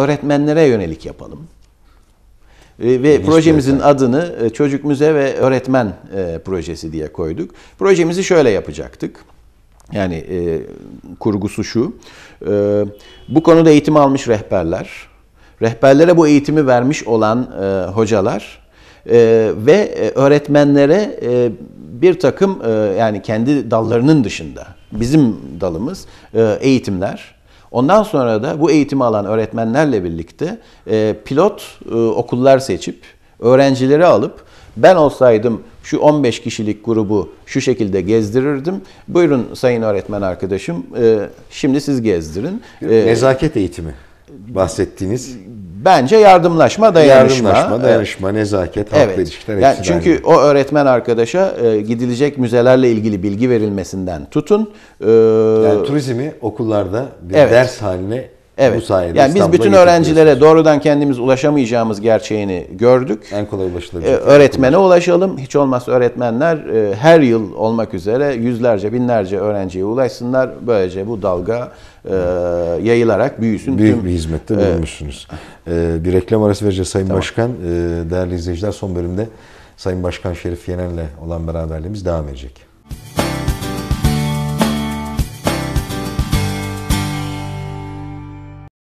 öğretmenlere yönelik yapalım. Ee, ve Bilinçli projemizin öğretmen. adını e, Çocuk Müze ve Öğretmen e, Projesi diye koyduk. Projemizi şöyle yapacaktık. Yani e, kurgusu şu. E, bu konuda eğitim almış rehberler, rehberlere bu eğitimi vermiş olan e, hocalar e, ve e, öğretmenlere e, bir takım e, yani kendi dallarının dışında bizim dalımız e, eğitimler Ondan sonra da bu eğitimi alan öğretmenlerle birlikte e, pilot e, okullar seçip öğrencileri alıp ben olsaydım şu 15 kişilik grubu şu şekilde gezdirirdim. Buyurun sayın öğretmen arkadaşım, e, şimdi siz gezdirin. E, Nezaket eğitimi bahsettiğiniz Bence yardımlaşma, dayanışma. Yardımlaşma, dayanışma, nezaket, evet. halkla ilişkiler yani Çünkü aynı. o öğretmen arkadaşa e, gidilecek müzelerle ilgili bilgi verilmesinden tutun. E, yani turizmi okullarda bir evet. ders haline Evet. Bu sayede yani biz bütün öğrencilere doğrudan kendimiz ulaşamayacağımız gerçeğini gördük. En kolay ulaşılabilir. Ee, öğretmene ulaşalım. Hiç olmazsa öğretmenler e, her yıl olmak üzere yüzlerce, binlerce öğrenciye ulaşsınlar. Böylece bu dalga e, yayılarak büyüsün. Büyük tüm, bir hizmette e, bulunmuşsunuz. E, bir reklam arası vereceğiz Sayın tamam. Başkan. E, değerli izleyiciler son bölümde Sayın Başkan Şerif Yenen'le olan beraberliğimiz devam edecek.